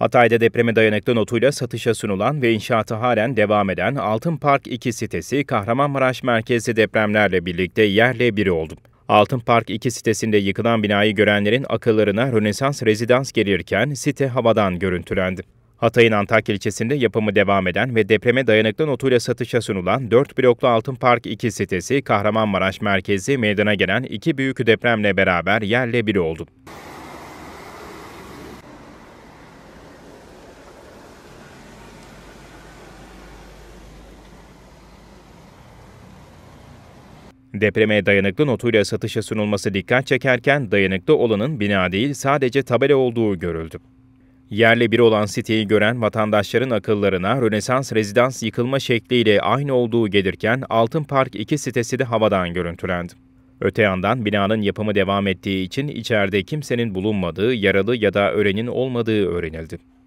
Hatay'da depreme dayanıklı notuyla satışa sunulan ve inşaatı halen devam eden Altın Park 2 sitesi Kahramanmaraş merkezi depremlerle birlikte yerle biri oldu. Altın Park 2 sitesinde yıkılan binayı görenlerin akıllarına Rönesans rezidans gelirken site havadan görüntülendi. Hatay'ın Antakya ilçesinde yapımı devam eden ve depreme dayanıklı notuyla satışa sunulan 4 bloklu Altın Park 2 sitesi Kahramanmaraş merkezi meydana gelen iki büyük depremle beraber yerle biri oldu. Depreme dayanıklı notuyla satışa sunulması dikkat çekerken dayanıklı olanın bina değil sadece tabela olduğu görüldü. Yerle bir olan siteyi gören vatandaşların akıllarına Rönesans rezidans yıkılma şekliyle aynı olduğu gelirken Altın Park 2 sitesi de havadan görüntülendi. Öte yandan binanın yapımı devam ettiği için içeride kimsenin bulunmadığı, yaralı ya da ölenin olmadığı öğrenildi.